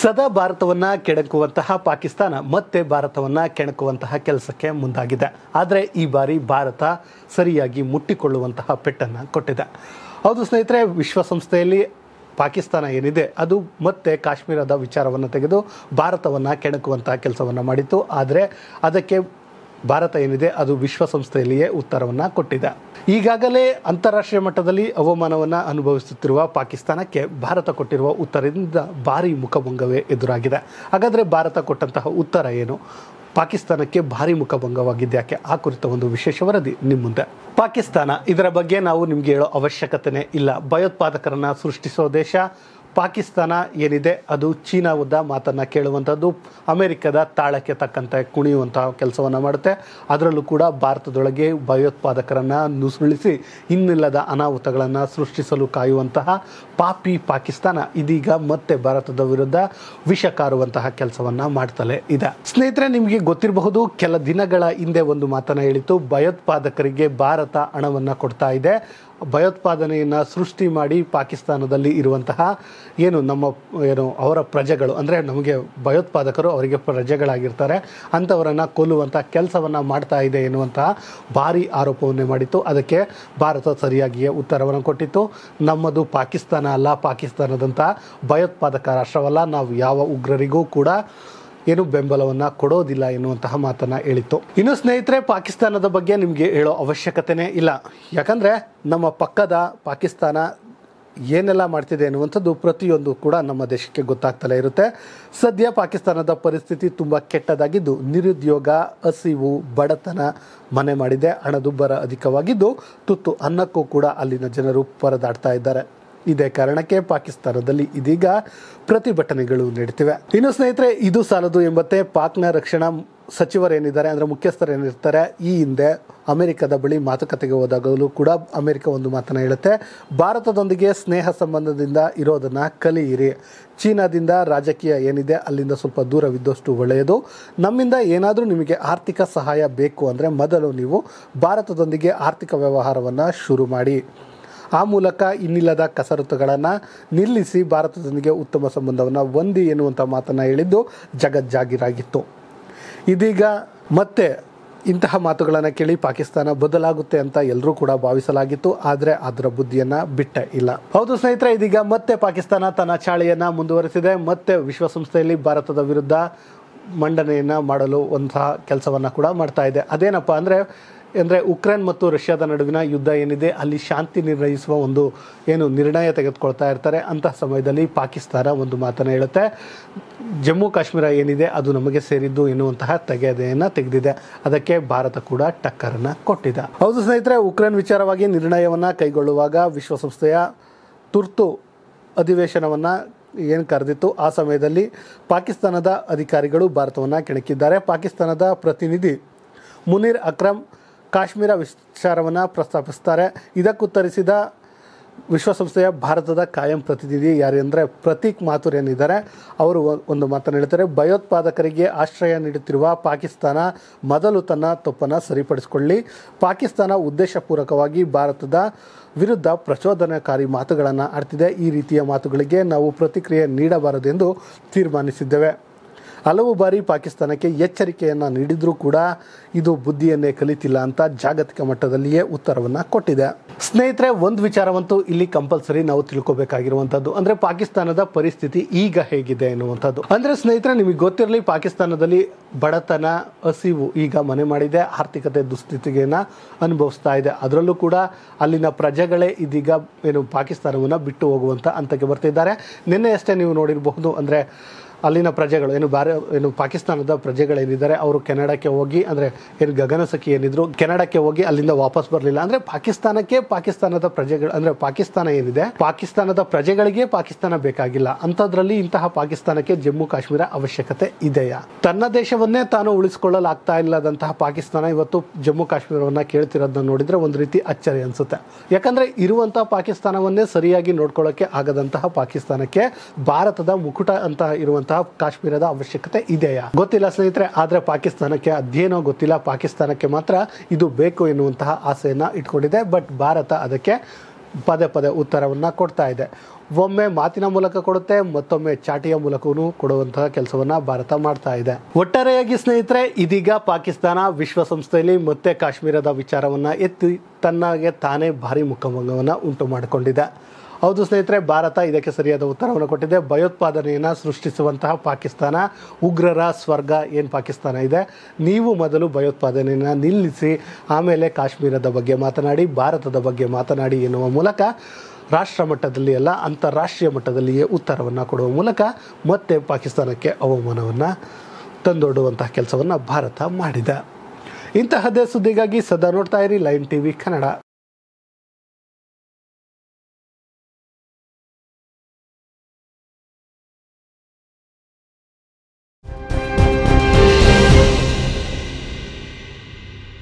ಸದಾ ಭಾರತವನ್ನು ಕೆಣಕುವಂತಹ ಪಾಕಿಸ್ತಾನ ಮತ್ತೆ ಭಾರತವನ್ನು ಕೆಣಕುವಂತಹ ಕೆಲಸಕ್ಕೆ ಮುಂದಾಗಿದೆ ಆದರೆ ಈ ಬಾರಿ ಭಾರತ ಸರಿಯಾಗಿ ಮುಟ್ಟಿಕೊಳ್ಳುವಂತಹ ಪೆಟ್ಟನ್ನು ಕೊಟ್ಟಿದೆ ಹೌದು ಸ್ನೇಹಿತರೆ ವಿಶ್ವಸಂಸ್ಥೆಯಲ್ಲಿ ಪಾಕಿಸ್ತಾನ ಏನಿದೆ ಅದು ಮತ್ತೆ ಕಾಶ್ಮೀರದ ವಿಚಾರವನ್ನು ತೆಗೆದು ಭಾರತವನ್ನು ಕೆಣಕುವಂತಹ ಕೆಲಸವನ್ನು ಮಾಡಿತು ಆದರೆ ಅದಕ್ಕೆ ಭಾರತ ಏನಿದೆ ಅದು ವಿಶ್ವಸಂಸ್ಥೆಯಲ್ಲಿಯೇ ಉತ್ತರವನ್ನು ಕೊಟ್ಟಿದೆ ಈಗಾಗಲೇ ಅಂತಾರಾಷ್ಟ್ರೀಯ ಮಟ್ಟದಲ್ಲಿ ಅವಮಾನವನ್ನು ಅನುಭವಿಸುತ್ತಿರುವ ಪಾಕಿಸ್ತಾನಕ್ಕೆ ಭಾರತ ಕೊಟ್ಟಿರುವ ಉತ್ತರದಿಂದ ಭಾರಿ ಮುಖಭಂಗವೇ ಎದುರಾಗಿದೆ ಹಾಗಾದರೆ ಭಾರತ ಕೊಟ್ಟಂತಹ ಉತ್ತರ ಏನು ಪಾಕಿಸ್ತಾನಕ್ಕೆ ಭಾರಿ ಯಾಕೆ ಆ ಕುರಿತ ಒಂದು ವಿಶೇಷ ವರದಿ ನಿಮ್ಮ ಮುಂದೆ ಪಾಕಿಸ್ತಾನ ಇದರ ಬಗ್ಗೆ ನಾವು ನಿಮಗೆ ಹೇಳೋ ಅವಶ್ಯಕತೆನೇ ಇಲ್ಲ ಭಯೋತ್ಪಾದಕರನ್ನು ಸೃಷ್ಟಿಸೋ ದೇಶ ಪಾಕಿಸ್ತಾನ ಏನಿದೆ ಅದು ಉದ್ದ ಮಾತನ್ನು ಕೇಳುವಂಥದ್ದು ಅಮೆರಿಕದ ತಾಳಕ್ಕೆ ತಕ್ಕಂತೆ ಕುಣಿಯುವಂತಹ ಕೆಲಸವನ್ನು ಮಾಡುತ್ತೆ ಅದರಲ್ಲೂ ಕೂಡ ಭಾರತದೊಳಗೆ ಭಯೋತ್ಪಾದಕರನ್ನು ನುಸುಳಿಸಿ ಇನ್ನಿಲ್ಲದ ಅನಾಹುತಗಳನ್ನು ಸೃಷ್ಟಿಸಲು ಕಾಯುವಂತಹ ಪಾಪಿ ಪಾಕಿಸ್ತಾನ ಇದೀಗ ಮತ್ತೆ ಭಾರತದ ವಿರುದ್ಧ ವಿಷ ಕಾರುವಂತಹ ಕೆಲಸವನ್ನು ಮಾಡ್ತಲೇ ಇದೆ ಸ್ನೇಹಿತರೆ ನಿಮಗೆ ಗೊತ್ತಿರಬಹುದು ಕೆಲ ದಿನಗಳ ಹಿಂದೆ ಒಂದು ಮಾತನ್ನು ಹೇಳಿತು ಭಯೋತ್ಪಾದಕರಿಗೆ ಭಾರತ ಹಣವನ್ನು ಕೊಡ್ತಾ ಇದೆ ಭಯೋತ್ಪಾದನೆಯನ್ನು ಸೃಷ್ಟಿ ಮಾಡಿ ಪಾಕಿಸ್ತಾನದಲ್ಲಿ ಇರುವಂತಹ ಏನು ನಮ್ಮ ಏನು ಅವರ ಪ್ರಜೆಗಳು ಅಂದರೆ ನಮಗೆ ಭಯೋತ್ಪಾದಕರು ಅವರಿಗೆ ಪ್ರಜೆಗಳಾಗಿರ್ತಾರೆ ಅಂಥವರನ್ನು ಕೊಲ್ಲುವಂಥ ಕೆಲಸವನ್ನು ಮಾಡ್ತಾ ಇದೆ ಎನ್ನುವಂತಹ ಭಾರಿ ಆರೋಪವನ್ನೇ ಮಾಡಿತ್ತು ಅದಕ್ಕೆ ಭಾರತ ಸರಿಯಾಗಿಯೇ ಉತ್ತರವನ್ನು ಕೊಟ್ಟಿತ್ತು ನಮ್ಮದು ಪಾಕಿಸ್ತಾನ ಅಲ್ಲ ಪಾಕಿಸ್ತಾನದಂಥ ಭಯೋತ್ಪಾದಕ ರಾಷ್ಟ್ರವಲ್ಲ ನಾವು ಯಾವ ಉಗ್ರರಿಗೂ ಕೂಡ ಏನು ಬೆಂಬಲವನ್ನ ಕೊಡೋದಿಲ್ಲ ಎನ್ನುವಂತಹ ಮಾತನ್ನ ಹೇಳಿತ್ತು ಇನ್ನು ಸ್ನೇಹಿತರೆ ಪಾಕಿಸ್ತಾನದ ಬಗ್ಗೆ ನಿಮಗೆ ಹೇಳೋ ಅವಶ್ಯಕತೆನೇ ಇಲ್ಲ ಯಾಕಂದ್ರೆ ನಮ್ಮ ಪಕ್ಕದ ಪಾಕಿಸ್ತಾನ ಏನೆಲ್ಲ ಮಾಡ್ತಿದೆ ಎನ್ನುವಂಥದ್ದು ಪ್ರತಿಯೊಂದು ಕೂಡ ನಮ್ಮ ದೇಶಕ್ಕೆ ಗೊತ್ತಾಗ್ತಲೇ ಇರುತ್ತೆ ಸದ್ಯ ಪಾಕಿಸ್ತಾನದ ಪರಿಸ್ಥಿತಿ ತುಂಬ ಕೆಟ್ಟದಾಗಿದ್ದು ನಿರುದ್ಯೋಗ ಹಸಿವು ಬಡತನ ಮನೆ ಮಾಡಿದೆ ಹಣದುಬ್ಬರ ಅಧಿಕವಾಗಿದ್ದು ತುತ್ತು ಅನ್ನಕ್ಕೂ ಕೂಡ ಅಲ್ಲಿನ ಜನರು ಪರದಾಡ್ತಾ ಇದ್ದಾರೆ ಇದೇ ಕಾರಣಕ್ಕೆ ಪಾಕಿಸ್ತಾನದಲ್ಲಿ ಇದೀಗ ಪ್ರತಿಭಟನೆಗಳು ನಡೀತಿವೆ ಇನ್ನು ಸ್ನೇಹಿತರೆ ಇದು ಸಾಲದು ಎಂಬಂತೆ ಪಾಕ್ನ ರಕ್ಷಣಾ ಸಚಿವರೇನಿದ್ದಾರೆ ಅಂದರೆ ಮುಖ್ಯಸ್ಥರೇನಿರ್ತಾರೆ ಈ ಹಿಂದೆ ಅಮೆರಿಕದ ಬಳಿ ಮಾತುಕತೆಗೆ ಹೋದಾಗಲೂ ಕೂಡ ಅಮೆರಿಕ ಒಂದು ಮಾತನ್ನು ಹೇಳುತ್ತೆ ಭಾರತದೊಂದಿಗೆ ಸ್ನೇಹ ಸಂಬಂಧದಿಂದ ಇರೋದನ್ನು ಕಲಿಯಿರಿ ಚೀನಾದಿಂದ ರಾಜಕೀಯ ಏನಿದೆ ಅಲ್ಲಿಂದ ಸ್ವಲ್ಪ ದೂರವಿದ್ದಷ್ಟು ಒಳ್ಳೆಯದು ನಮ್ಮಿಂದ ಏನಾದರೂ ನಿಮಗೆ ಆರ್ಥಿಕ ಸಹಾಯ ಬೇಕು ಅಂದರೆ ಮೊದಲು ನೀವು ಭಾರತದೊಂದಿಗೆ ಆರ್ಥಿಕ ವ್ಯವಹಾರವನ್ನು ಶುರು ಮಾಡಿ ಆ ಮೂಲಕ ಇನ್ನಿಲ್ಲದ ಕಸರತ್ತುಗಳನ್ನು ನಿಲ್ಲಿಸಿ ಭಾರತದೊಂದಿಗೆ ಉತ್ತಮ ಸಂಬಂಧವನ್ನು ಹೊಂದಿ ಎನ್ನುವಂಥ ಮಾತನ್ನು ಹೇಳಿದ್ದು ಜಗಜ್ಜಾಗಿರಾಗಿತ್ತು ಇದೀಗ ಮತ್ತೆ ಇಂತಹ ಮಾತುಗಳನ್ನು ಕೇಳಿ ಪಾಕಿಸ್ತಾನ ಬದಲಾಗುತ್ತೆ ಅಂತ ಎಲ್ಲರೂ ಕೂಡ ಭಾವಿಸಲಾಗಿತ್ತು ಆದರೆ ಅದರ ಬುದ್ಧಿಯನ್ನು ಬಿಟ್ಟ ಇಲ್ಲ ಹೌದು ಸ್ನೇಹಿತರೆ ಇದೀಗ ಮತ್ತೆ ಪಾಕಿಸ್ತಾನ ತನ್ನ ಚಾಳಿಯನ್ನು ಮುಂದುವರೆಸಿದೆ ಮತ್ತೆ ವಿಶ್ವಸಂಸ್ಥೆಯಲ್ಲಿ ಭಾರತದ ವಿರುದ್ಧ ಮಂಡನೆಯನ್ನು ಮಾಡಲು ಒಂತಹ ಕೆಲಸವನ್ನು ಕೂಡ ಮಾಡ್ತಾ ಇದೆ ಅದೇನಪ್ಪ ಅಂದರೆ ಅಂದರೆ ಉಕ್ರೇನ್ ಮತ್ತು ರಷ್ಯಾದ ನಡುವಿನ ಯುದ್ಧ ಏನಿದೆ ಅಲ್ಲಿ ಶಾಂತಿ ನಿರ್ಣಯಿಸುವ ಒಂದು ಏನು ನಿರ್ಣಯ ತೆಗೆದುಕೊಳ್ತಾ ಇರ್ತಾರೆ ಅಂತಹ ಸಮಯದಲ್ಲಿ ಪಾಕಿಸ್ತಾನ ಒಂದು ಮಾತನ್ನು ಹೇಳುತ್ತೆ ಜಮ್ಮು ಕಾಶ್ಮೀರ ಏನಿದೆ ಅದು ನಮಗೆ ಸೇರಿದ್ದು ಎನ್ನುವಂತಹ ತೆಗೆದೆಯನ್ನು ತೆಗೆದಿದೆ ಅದಕ್ಕೆ ಭಾರತ ಕೂಡ ಟಕ್ಕರನ್ನು ಕೊಟ್ಟಿದೆ ಹೌದು ಸ್ನೇಹಿತರೆ ಉಕ್ರೇನ್ ವಿಚಾರವಾಗಿ ನಿರ್ಣಯವನ್ನು ಕೈಗೊಳ್ಳುವಾಗ ವಿಶ್ವಸಂಸ್ಥೆಯ ತುರ್ತು ಅಧಿವೇಶನವನ್ನು ಏನು ಕರೆದಿತ್ತು ಆ ಸಮಯದಲ್ಲಿ ಪಾಕಿಸ್ತಾನದ ಅಧಿಕಾರಿಗಳು ಭಾರತವನ್ನು ಕೆಣಕಿದ್ದಾರೆ ಪಾಕಿಸ್ತಾನದ ಪ್ರತಿನಿಧಿ ಮುನೀರ್ ಅಕ್ರಮ್ ಕಾಶ್ಮೀರ ವಿಚಾರವನ್ನು ಪ್ರಸ್ತಾಪಿಸ್ತಾರೆ ಇದಕ್ಕುತ್ತರಿಸಿದ ವಿಶ್ವಸಂಸ್ಥೆಯ ಭಾರತದ ಕಾಯಂ ಪ್ರತಿನಿಧಿ ಯಾರೆಂದರೆ ಪ್ರತೀಕ್ ಮಾಥುರ್ ಏನಿದ್ದಾರೆ ಅವರು ಒಂದು ಮಾತನ್ನು ಭಯೋತ್ಪಾದಕರಿಗೆ ಆಶ್ರಯ ನೀಡುತ್ತಿರುವ ಪಾಕಿಸ್ತಾನ ಮೊದಲು ತನ್ನ ತಪ್ಪನ್ನು ಸರಿಪಡಿಸಿಕೊಳ್ಳಿ ಪಾಕಿಸ್ತಾನ ಉದ್ದೇಶಪೂರ್ವಕವಾಗಿ ಭಾರತದ ವಿರುದ್ಧ ಪ್ರಚೋದನಕಾರಿ ಮಾತುಗಳನ್ನು ಆಡ್ತಿದೆ ಈ ರೀತಿಯ ಮಾತುಗಳಿಗೆ ನಾವು ಪ್ರತಿಕ್ರಿಯೆ ನೀಡಬಾರದೆಂದು ತೀರ್ಮಾನಿಸಿದ್ದೇವೆ ಹಲವು ಬಾರಿ ಪಾಕಿಸ್ತಾನಕ್ಕೆ ಎಚ್ಚರಿಕೆಯನ್ನು ನೀಡಿದರೂ ಕೂಡ ಇದು ಬುದ್ಧಿಯನ್ನೇ ಕಲಿತಿಲ್ಲ ಅಂತ ಜಾಗತಿಕ ಮಟ್ಟದಲ್ಲಿಯೇ ಉತ್ತರವನ್ನು ಕೊಟ್ಟಿದೆ ಸ್ನೇಹಿತರೆ ಒಂದು ವಿಚಾರವಂತೂ ಇಲ್ಲಿ ಕಂಪಲ್ಸರಿ ನಾವು ತಿಳ್ಕೋಬೇಕಾಗಿರುವಂಥದ್ದು ಅಂದರೆ ಪಾಕಿಸ್ತಾನದ ಪರಿಸ್ಥಿತಿ ಈಗ ಹೇಗಿದೆ ಎನ್ನುವಂಥದ್ದು ಅಂದರೆ ಸ್ನೇಹಿತರೆ ನಿಮಗೆ ಗೊತ್ತಿರಲಿ ಪಾಕಿಸ್ತಾನದಲ್ಲಿ ಬಡತನ ಹಸಿವು ಈಗ ಮನೆ ಮಾಡಿದೆ ಆರ್ಥಿಕತೆ ದುಸ್ಥಿತಿಗೆಯನ್ನು ಅನುಭವಿಸ್ತಾ ಇದೆ ಅದರಲ್ಲೂ ಕೂಡ ಅಲ್ಲಿನ ಪ್ರಜೆಗಳೇ ಇದೀಗ ಏನು ಪಾಕಿಸ್ತಾನವನ್ನು ಬಿಟ್ಟು ಹೋಗುವಂಥ ಹಂತಕ್ಕೆ ಬರ್ತಿದ್ದಾರೆ ನಿನ್ನೆ ಅಷ್ಟೇ ನೀವು ನೋಡಿರಬಹುದು ಅಂದರೆ ಅಲ್ಲಿನ ಪ್ರಜೆಗಳು ಏನು ಬಾರ ಏನು ಪಾಕಿಸ್ತಾನದ ಪ್ರಜೆಗಳೇನಿದ್ದಾರೆ ಅವರು ಕೆನಡಾಕ್ಕೆ ಹೋಗಿ ಅಂದರೆ ಏನು ಗಗನ ಸಖಿ ಏನಿದ್ರು ಕೆನಡಾಕ್ಕೆ ಹೋಗಿ ಅಲ್ಲಿಂದ ವಾಪಸ್ ಬರಲಿಲ್ಲ ಅಂದರೆ ಪಾಕಿಸ್ತಾನಕ್ಕೆ ಪಾಕಿಸ್ತಾನದ ಪ್ರಜೆಗಳು ಅಂದರೆ ಪಾಕಿಸ್ತಾನ ಏನಿದೆ ಪಾಕಿಸ್ತಾನದ ಪ್ರಜೆಗಳಿಗೆ ಪಾಕಿಸ್ತಾನ ಬೇಕಾಗಿಲ್ಲ ಅಂಥದ್ರಲ್ಲಿ ಇಂತಹ ಪಾಕಿಸ್ತಾನಕ್ಕೆ ಜಮ್ಮು ಕಾಶ್ಮೀರ ಅವಶ್ಯಕತೆ ಇದೆಯಾ ತನ್ನ ದೇಶವನ್ನೇ ತಾನು ಉಳಿಸಿಕೊಳ್ಳಲಾಗ್ತಾ ಇಲ್ಲದಂತಹ ಪಾಕಿಸ್ತಾನ ಇವತ್ತು ಜಮ್ಮು ಕಾಶ್ಮೀರವನ್ನು ಕೇಳ್ತಿರೋದನ್ನ ನೋಡಿದರೆ ಒಂದು ರೀತಿ ಅಚ್ಚರಿ ಅನಿಸುತ್ತೆ ಯಾಕಂದರೆ ಇರುವಂತಹ ಪಾಕಿಸ್ತಾನವನ್ನೇ ಸರಿಯಾಗಿ ನೋಡ್ಕೊಳ್ಳೋಕ್ಕೆ ಆಗದಂತಹ ಪಾಕಿಸ್ತಾನಕ್ಕೆ ಭಾರತದ ಮುಕುಟ ಅಂತ ಇರುವಂತಹ ಇರುವಂತಹ ಕಾಶ್ಮೀರದ ಅವಶ್ಯಕತೆ ಇದೆಯಾ ಗೊತ್ತಿಲ್ಲ ಸ್ನೇಹಿತರೆ ಆದರೆ ಪಾಕಿಸ್ತಾನಕ್ಕೆ ಅದೇನೋ ಗೊತ್ತಿಲ್ಲ ಪಾಕಿಸ್ತಾನಕ್ಕೆ ಮಾತ್ರ ಇದು ಬೇಕು ಎನ್ನುವಂತಹ ಆಸೆಯನ್ನು ಇಟ್ಕೊಂಡಿದೆ ಬಟ್ ಭಾರತ ಅದಕ್ಕೆ ಪದೇ ಪದೇ ಉತ್ತರವನ್ನು ಕೊಡ್ತಾ ಇದೆ ಒಮ್ಮೆ ಮಾತಿನ ಮೂಲಕ ಕೊಡುತ್ತೆ ಮತ್ತೊಮ್ಮೆ ಚಾಟಿಯ ಮೂಲಕವೂ ಕೊಡುವಂತಹ ಕೆಲಸವನ್ನ ಭಾರತ ಮಾಡ್ತಾ ಇದೆ ಒಟ್ಟಾರೆಯಾಗಿ ಸ್ನೇಹಿತರೆ ಇದೀಗ ಪಾಕಿಸ್ತಾನ ವಿಶ್ವಸಂಸ್ಥೆಯಲ್ಲಿ ಮತ್ತೆ ಕಾಶ್ಮೀರದ ವಿಚಾರವನ್ನ ಎತ್ತಿ ತನ್ನಗೆ ತಾನೇ ಭಾರಿ ಮುಖಭಂಗವನ್ನ ಉಂಟು ಮಾಡಿಕೊಂಡಿದೆ ಹೌದು ಸ್ನೇಹಿತರೆ ಭಾರತ ಇದಕ್ಕೆ ಸರಿಯಾದ ಉತ್ತರವನ್ನು ಕೊಟ್ಟಿದೆ ಭಯೋತ್ಪಾದನೆಯನ್ನು ಸೃಷ್ಟಿಸುವಂತಹ ಪಾಕಿಸ್ತಾನ ಉಗ್ರರ ಸ್ವರ್ಗ ಏನು ಪಾಕಿಸ್ತಾನ ಇದೆ ನೀವು ಮೊದಲು ಭಯೋತ್ಪಾದನೆಯನ್ನು ನಿಲ್ಲಿಸಿ ಆಮೇಲೆ ಕಾಶ್ಮೀರದ ಬಗ್ಗೆ ಮಾತನಾಡಿ ಭಾರತದ ಬಗ್ಗೆ ಮಾತನಾಡಿ ಎನ್ನುವ ಮೂಲಕ ರಾಷ್ಟ್ರ ಮಟ್ಟದಲ್ಲಿ ಅಲ್ಲ ಅಂತಾರಾಷ್ಟ್ರೀಯ ಮಟ್ಟದಲ್ಲಿಯೇ ಉತ್ತರವನ್ನು ಕೊಡುವ ಮೂಲಕ ಮತ್ತೆ ಪಾಕಿಸ್ತಾನಕ್ಕೆ ಅವಮಾನವನ್ನು ತಂದೊಡ್ಡುವಂತಹ ಕೆಲಸವನ್ನು ಭಾರತ ಮಾಡಿದೆ ಇಂತಹದ್ದೇ ಸುದ್ದಿಗಾಗಿ ಸದಾ ನೋಡ್ತಾ ಇರಿ ಲೈನ್ ಟಿವಿ ಕನ್ನಡ